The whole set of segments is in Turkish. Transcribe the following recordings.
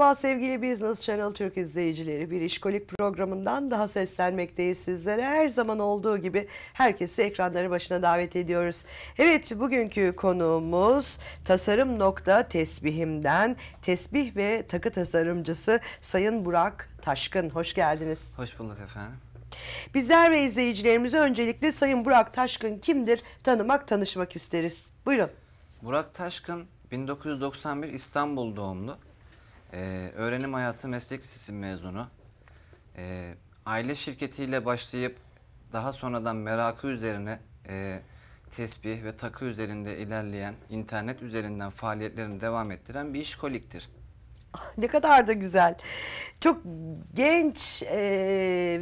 Merhaba sevgili Business Channel Türk izleyicileri. Bir işkolik programından daha seslenmekteyiz sizlere. Her zaman olduğu gibi herkesi ekranları başına davet ediyoruz. Evet bugünkü konuğumuz tasarım nokta tesbihimden tesbih ve takı tasarımcısı Sayın Burak Taşkın. Hoş geldiniz. Hoş bulduk efendim. Bizler ve izleyicilerimize öncelikle Sayın Burak Taşkın kimdir tanımak tanışmak isteriz. Buyurun. Burak Taşkın 1991 İstanbul doğumlu. Ee, öğrenim hayatı meslek lisesi mezunu. Ee, aile şirketiyle başlayıp daha sonradan merakı üzerine e, tesbih ve takı üzerinde ilerleyen, internet üzerinden faaliyetlerini devam ettiren bir işkoliktir. Ne kadar da güzel. Çok genç e,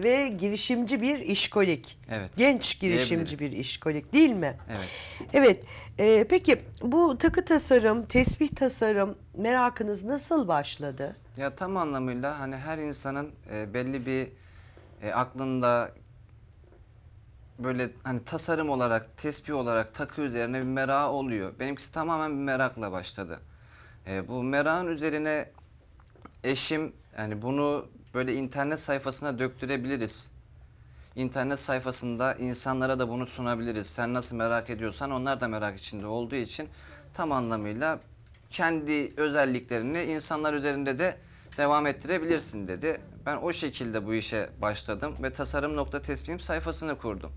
ve girişimci bir işkolik. Evet. Genç girişimci bir işkolik değil mi? Evet. Evet. E, peki bu takı tasarım, tesbih tasarım merakınız nasıl başladı? Ya tam anlamıyla hani her insanın e, belli bir e, aklında böyle hani tasarım olarak, tespih olarak takı üzerine bir merak oluyor. Benimkisi tamamen bir merakla başladı. E, bu merakın üzerine eşim yani bunu böyle internet sayfasına döktürebiliriz. İnternet sayfasında insanlara da bunu sunabiliriz. Sen nasıl merak ediyorsan onlar da merak içinde olduğu için tam anlamıyla kendi özelliklerini insanlar üzerinde de devam ettirebilirsin dedi. Ben o şekilde bu işe başladım ve tasarım nokta tespitim sayfasını kurdum.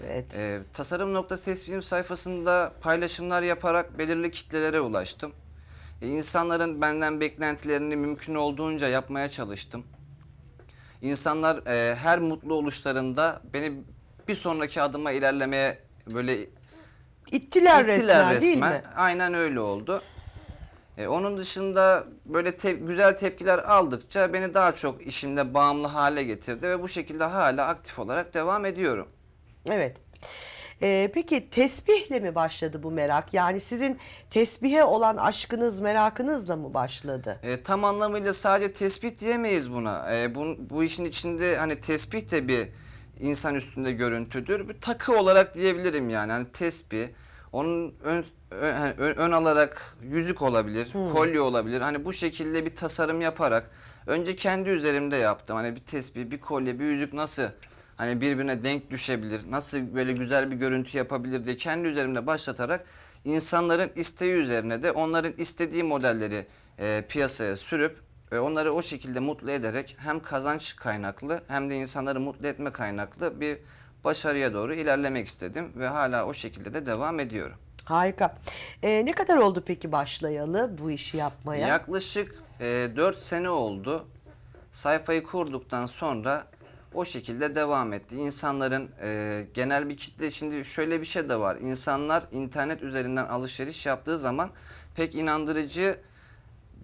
Evet. Ee, tasarım nokta tespitim sayfasında paylaşımlar yaparak belirli kitlelere ulaştım. E, insanların benden beklentilerini mümkün olduğunca yapmaya çalıştım. İnsanlar e, her mutlu oluşlarında beni bir sonraki adıma ilerlemeye böyle ittiler, ittiler resmen, resmen. değil mi? Aynen öyle oldu. E, onun dışında böyle te güzel tepkiler aldıkça beni daha çok işimde bağımlı hale getirdi ve bu şekilde hala aktif olarak devam ediyorum. Evet. E, peki tesbihle mi başladı bu merak? Yani sizin tesbihe olan aşkınız, merakınızla mı başladı? E, tam anlamıyla sadece tesbih diyemeyiz buna. E, bu, bu işin içinde hani tesbih de bir insan üstünde görüntüdür. Bir takı olarak diyebilirim yani. Hani tesbih, onun ön, ön, hani ön, ön alarak yüzük olabilir, hmm. kolye olabilir. Hani bu şekilde bir tasarım yaparak önce kendi üzerimde yaptım. Hani bir tesbih, bir kolye, bir yüzük nasıl hani birbirine denk düşebilir, nasıl böyle güzel bir görüntü yapabilir diye kendi üzerimde başlatarak insanların isteği üzerine de onların istediği modelleri e, piyasaya sürüp e, onları o şekilde mutlu ederek hem kazanç kaynaklı hem de insanları mutlu etme kaynaklı bir başarıya doğru ilerlemek istedim ve hala o şekilde de devam ediyorum. Harika. Ee, ne kadar oldu peki başlayalı bu işi yapmaya? Yaklaşık e, 4 sene oldu. Sayfayı kurduktan sonra o şekilde devam etti. İnsanların e, genel bir kitle şimdi şöyle bir şey de var. İnsanlar internet üzerinden alışveriş yaptığı zaman pek inandırıcı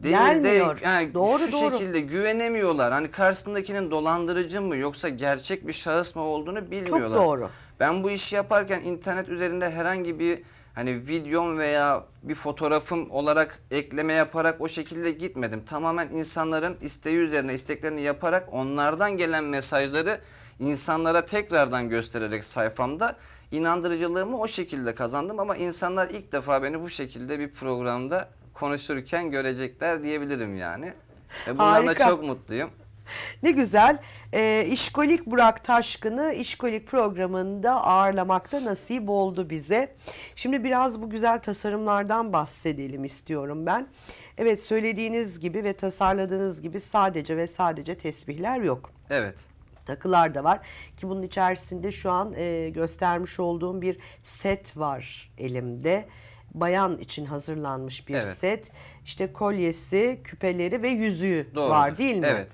değil Gelmiyor. de yani doğru, şu doğru. şekilde güvenemiyorlar. Hani karşısındakinin dolandırıcı mı yoksa gerçek bir şahıs mı olduğunu bilmiyorlar. Çok doğru. Ben bu işi yaparken internet üzerinde herhangi bir hani videom veya bir fotoğrafım olarak ekleme yaparak o şekilde gitmedim. Tamamen insanların isteği üzerine isteklerini yaparak onlardan gelen mesajları insanlara tekrardan göstererek sayfamda inandırıcılığımı o şekilde kazandım ama insanlar ilk defa beni bu şekilde bir programda konuşurken görecekler diyebilirim yani. E bunlarla Harika. çok mutluyum. ne güzel. E, İşkolik Burak Taşkın'ı İşkolik programında ağırlamakta nasip oldu bize. Şimdi biraz bu güzel tasarımlardan bahsedelim istiyorum ben. Evet söylediğiniz gibi ve tasarladığınız gibi sadece ve sadece tesbihler yok. Evet takılar da var ki bunun içerisinde şu an e, göstermiş olduğum bir set var elimde. Bayan için hazırlanmış bir evet. set. İşte kolyesi, küpeleri ve yüzüğü Doğrudur. var değil mi? Evet.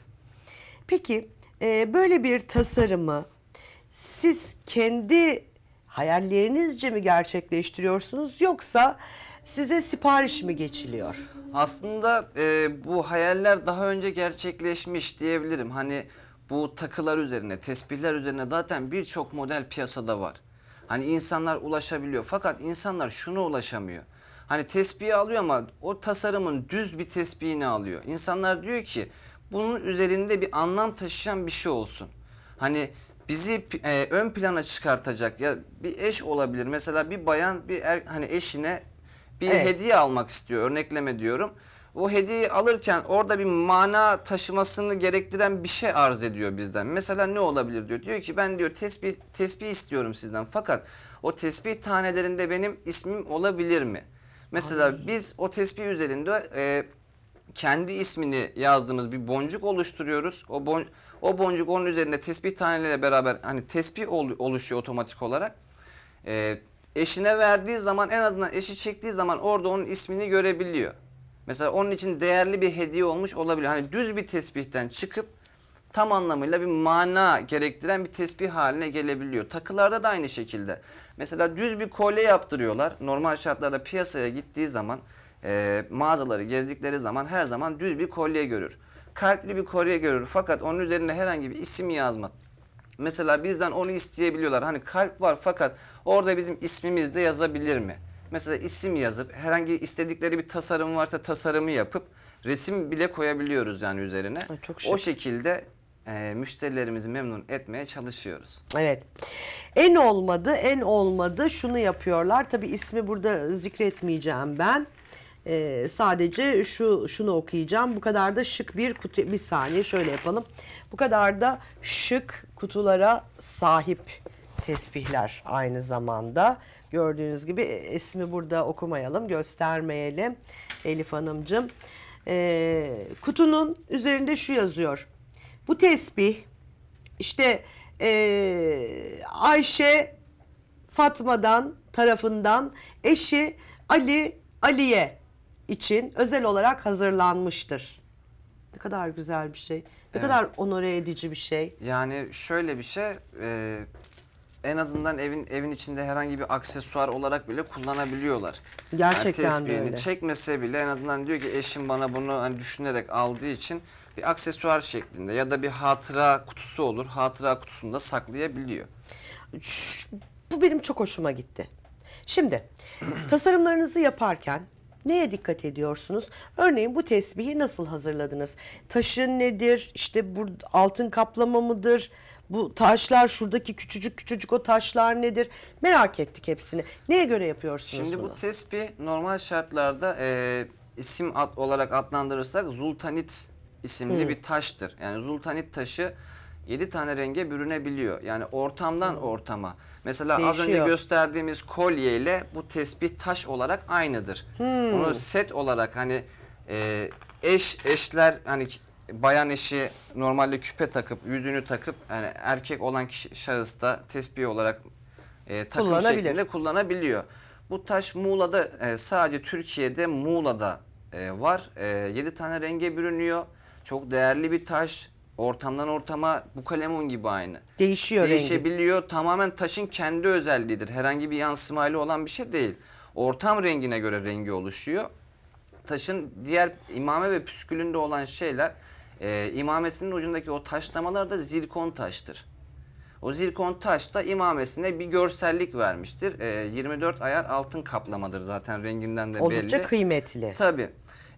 Peki e, böyle bir tasarımı siz kendi hayallerinizce mi gerçekleştiriyorsunuz yoksa size sipariş mi geçiliyor? Aslında e, bu hayaller daha önce gerçekleşmiş diyebilirim. Hani bu takılar üzerine, tesbihler üzerine zaten birçok model piyasada var. Hani insanlar ulaşabiliyor fakat insanlar şunu ulaşamıyor. Hani tesbihi alıyor ama o tasarımın düz bir tesbihini alıyor. İnsanlar diyor ki bunun üzerinde bir anlam taşıyan bir şey olsun. Hani bizi e, ön plana çıkartacak ya bir eş olabilir. Mesela bir bayan bir er, hani eşine bir evet. hediye almak istiyor. Örnekleme diyorum. O hediyeyi alırken orada bir mana taşımasını gerektiren bir şey arz ediyor bizden. Mesela ne olabilir diyor. Diyor ki ben diyor tesbih tesbih istiyorum sizden. Fakat o tesbih tanelerinde benim ismim olabilir mi? Mesela Ay. biz o tesbih üzerinde e, kendi ismini yazdığımız bir boncuk oluşturuyoruz. O, bon, o boncuk onun üzerinde tespih taneleriyle beraber hani tespih ol, oluşuyor otomatik olarak. E, eşine verdiği zaman en azından eşi çektiği zaman orada onun ismini görebiliyor. Mesela onun için değerli bir hediye olmuş olabilir. Hani düz bir tesbihten çıkıp tam anlamıyla bir mana gerektiren bir tesbih haline gelebiliyor. Takılarda da aynı şekilde. Mesela düz bir kolye yaptırıyorlar. Normal şartlarda piyasaya gittiği zaman e, mağazaları gezdikleri zaman her zaman düz bir kolye görür. Kalpli bir kolye görür fakat onun üzerinde herhangi bir isim yazmaz. Mesela bizden onu isteyebiliyorlar. Hani kalp var fakat orada bizim ismimiz de yazabilir mi? Mesela isim yazıp herhangi istedikleri bir tasarım varsa tasarımı yapıp resim bile koyabiliyoruz yani üzerine. çok şık. O şekilde e, müşterilerimizi memnun etmeye çalışıyoruz. Evet. En olmadı, en olmadı şunu yapıyorlar. Tabi ismi burada zikretmeyeceğim ben. E, sadece şu şunu okuyacağım. Bu kadar da şık bir kutu. Bir saniye şöyle yapalım. Bu kadar da şık kutulara sahip tesbihler aynı zamanda. Gördüğünüz gibi ismi burada okumayalım, göstermeyelim Elif Hanımcığım. E, kutunun üzerinde şu yazıyor. Bu tesbih işte e, Ayşe Fatma'dan tarafından eşi Ali Ali'ye için özel olarak hazırlanmıştır. Ne kadar güzel bir şey. Ne evet. kadar onore edici bir şey. Yani şöyle bir şey, e, en azından evin evin içinde herhangi bir aksesuar olarak bile kullanabiliyorlar. Gerçekten yani tespihini öyle. çekmese bile en azından diyor ki eşim bana bunu hani düşünerek aldığı için bir aksesuar şeklinde ya da bir hatıra kutusu olur. Hatıra kutusunda saklayabiliyor. Şu, bu benim çok hoşuma gitti. Şimdi tasarımlarınızı yaparken Neye dikkat ediyorsunuz? Örneğin bu tesbihi nasıl hazırladınız? Taşı nedir? İşte bu altın kaplama mıdır? Bu taşlar şuradaki küçücük küçücük o taşlar nedir? Merak ettik hepsini. Neye göre yapıyorsunuz Şimdi bunu? bu tesbih normal şartlarda e, isim ad, olarak adlandırırsak zultanit isimli Hı. bir taştır. Yani zultanit taşı 7 tane renge bürünebiliyor. Yani ortamdan Hı. ortama. Mesela Değişiyor. az önce gösterdiğimiz kolye ile bu tesbih taş olarak aynıdır. Hmm. Onu set olarak hani e, eş eşler hani bayan eşi normalde küpe takıp yüzünü takıp yani erkek olan kişi, şahıs da tesbih olarak e, takım Kullanabilir. şeklinde kullanabiliyor. Bu taş Muğla'da e, sadece Türkiye'de Muğla'da e, var. E, 7 tane renge bürünüyor. Çok değerli bir taş ortamdan ortama bu kalemun gibi aynı. Değişiyor rengi. Değişebiliyor. Tamamen taşın kendi özelliğidir. Herhangi bir yansımayla olan bir şey değil. Ortam rengine göre rengi oluşuyor. Taşın diğer imame ve püskülünde olan şeyler e, imamesinin ucundaki o taşlamalar da zirkon taştır. O zirkon taş da imamesine bir görsellik vermiştir. E, 24 ayar altın kaplamadır zaten renginden de belli. Oldukça kıymetli. Tabii.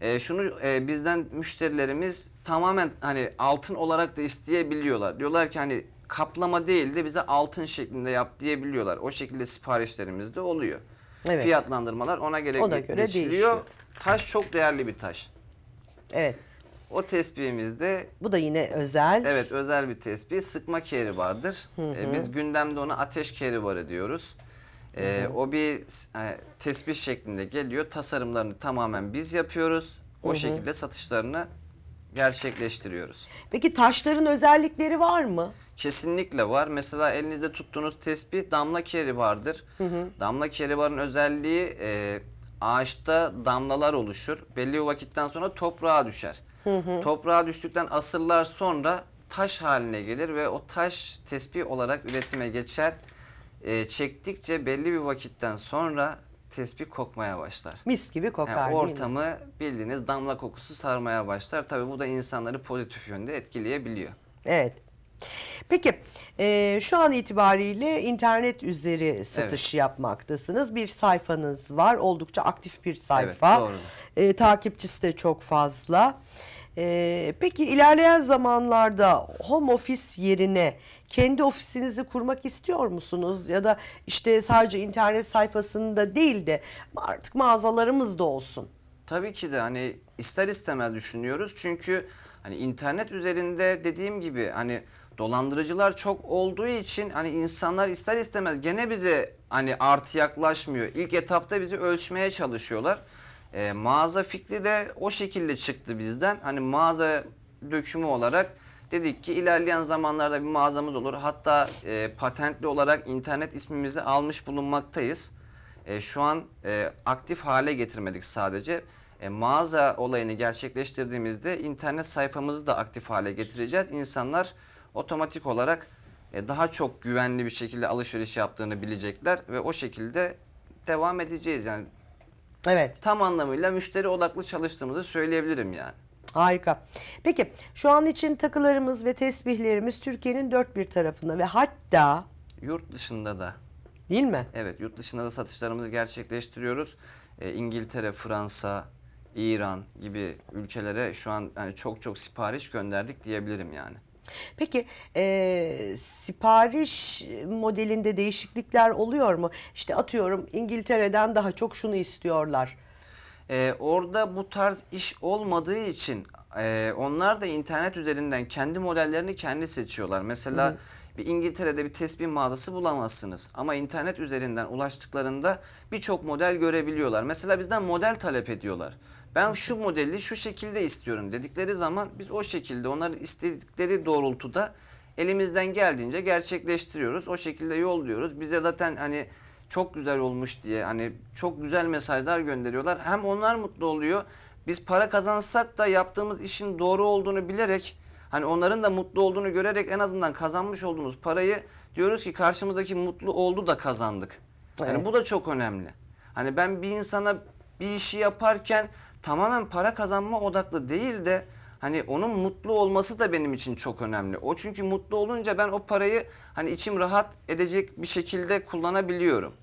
E, şunu e, bizden müşterilerimiz tamamen hani altın olarak da isteyebiliyorlar. Diyorlar ki hani kaplama değil de bize altın şeklinde yap diyebiliyorlar. O şekilde siparişlerimiz de oluyor. Evet. Fiyatlandırmalar ona göre, ona göre Değişiyor. Taş çok değerli bir taş. Evet. O tespihimizde... Bu da yine özel. Evet özel bir tespih. Sıkma keri vardır. Hı e, hı. biz gündemde ona ateş keri var diyoruz. Ee, o bir e, tesbih şeklinde geliyor. Tasarımlarını tamamen biz yapıyoruz. O şekilde satışlarını gerçekleştiriyoruz. Peki taşların özellikleri var mı? Kesinlikle var. Mesela elinizde tuttuğunuz tespih damla keri vardır. Damla keribarın özelliği e, ağaçta damlalar oluşur. Belli bir vakitten sonra toprağa düşer. Toprağa düştükten asırlar sonra taş haline gelir ve o taş tespih olarak üretime geçer e, çektikçe belli bir vakitten sonra tespih kokmaya başlar. Mis gibi kokar yani ortamı bildiğiniz damla kokusu sarmaya başlar. Tabii bu da insanları pozitif yönde etkileyebiliyor. Evet. Peki e, şu an itibariyle internet üzeri satış evet. yapmaktasınız. Bir sayfanız var oldukça aktif bir sayfa. Evet, doğru. E, takipçisi de çok fazla. Evet. E, peki ilerleyen zamanlarda home office yerine kendi ofisinizi kurmak istiyor musunuz? Ya da işte sadece internet sayfasında değil de artık mağazalarımız da olsun. Tabii ki de hani ister istemez düşünüyoruz. Çünkü hani internet üzerinde dediğim gibi hani dolandırıcılar çok olduğu için hani insanlar ister istemez gene bize hani artı yaklaşmıyor. İlk etapta bizi ölçmeye çalışıyorlar. E, mağaza fikri de o şekilde çıktı bizden. Hani mağaza dökümü olarak dedik ki ilerleyen zamanlarda bir mağazamız olur. Hatta e, patentli olarak internet ismimizi almış bulunmaktayız. E, şu an e, aktif hale getirmedik sadece. E, mağaza olayını gerçekleştirdiğimizde internet sayfamızı da aktif hale getireceğiz. İnsanlar otomatik olarak e, daha çok güvenli bir şekilde alışveriş yaptığını bilecekler ve o şekilde devam edeceğiz. Yani Evet. Tam anlamıyla müşteri odaklı çalıştığımızı söyleyebilirim yani. Harika. Peki şu an için takılarımız ve tesbihlerimiz Türkiye'nin dört bir tarafında ve hatta Yurt dışında da değil mi? evet yurt dışında da satışlarımızı gerçekleştiriyoruz. E, İngiltere, Fransa, İran gibi ülkelere şu an yani çok çok sipariş gönderdik diyebilirim yani. Peki e, sipariş modelinde değişiklikler oluyor mu? İşte atıyorum İngiltere'den daha çok şunu istiyorlar. Ee, orada bu tarz iş olmadığı için e, onlar da internet üzerinden kendi modellerini kendi seçiyorlar. Mesela Hı. bir İngiltere'de bir tesbih mağazası bulamazsınız ama internet üzerinden ulaştıklarında birçok model görebiliyorlar. Mesela bizden model talep ediyorlar ben şu modeli şu şekilde istiyorum dedikleri zaman biz o şekilde onların istedikleri doğrultuda elimizden geldiğince gerçekleştiriyoruz. O şekilde yolluyoruz. Bize zaten hani çok güzel olmuş diye hani çok güzel mesajlar gönderiyorlar. Hem onlar mutlu oluyor. Biz para kazansak da yaptığımız işin doğru olduğunu bilerek hani onların da mutlu olduğunu görerek en azından kazanmış olduğumuz parayı diyoruz ki karşımızdaki mutlu oldu da kazandık. Hani evet. Yani bu da çok önemli. Hani ben bir insana bir işi yaparken tamamen para kazanma odaklı değil de hani onun mutlu olması da benim için çok önemli. O çünkü mutlu olunca ben o parayı hani içim rahat edecek bir şekilde kullanabiliyorum.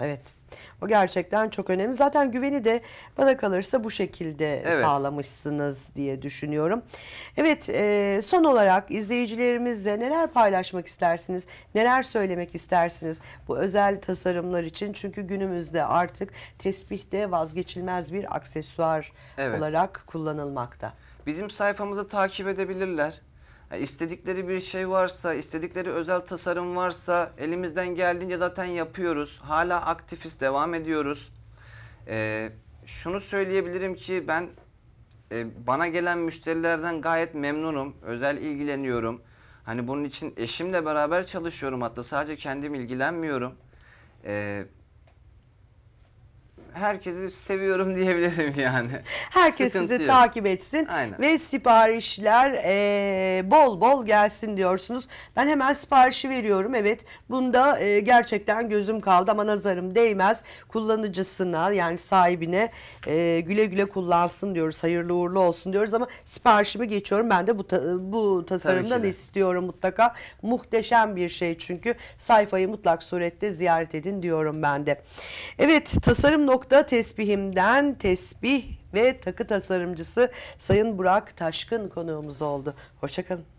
Evet. O gerçekten çok önemli. Zaten güveni de bana kalırsa bu şekilde evet. sağlamışsınız diye düşünüyorum. Evet e, son olarak izleyicilerimizle neler paylaşmak istersiniz? Neler söylemek istersiniz bu özel tasarımlar için? Çünkü günümüzde artık tesbihte vazgeçilmez bir aksesuar evet. olarak kullanılmakta. Bizim sayfamızı takip edebilirler. Yani istedikleri bir şey varsa, istedikleri özel tasarım varsa elimizden geldiğince zaten yapıyoruz. Hala aktifiz, devam ediyoruz. Ee, şunu söyleyebilirim ki ben e, bana gelen müşterilerden gayet memnunum. Özel ilgileniyorum. Hani bunun için eşimle beraber çalışıyorum hatta sadece kendim ilgilenmiyorum. Ee, herkesi seviyorum diyebilirim yani. Herkes Sıkıntı sizi yok. takip etsin Aynen. ve siparişler e, bol bol gelsin diyorsunuz. Ben hemen siparişi veriyorum. Evet bunda e, gerçekten gözüm kaldı ama nazarım değmez. Kullanıcısına yani sahibine e, güle güle kullansın diyoruz. Hayırlı uğurlu olsun diyoruz ama siparişimi geçiyorum. Ben de bu ta, bu tasarımdan istiyorum mutlaka. Muhteşem bir şey çünkü sayfayı mutlak surette ziyaret edin diyorum ben de. Evet tasarım noktası Nokta tesbihimden tesbih ve takı tasarımcısı Sayın Burak Taşkın konuğumuz oldu. Hoşçakalın.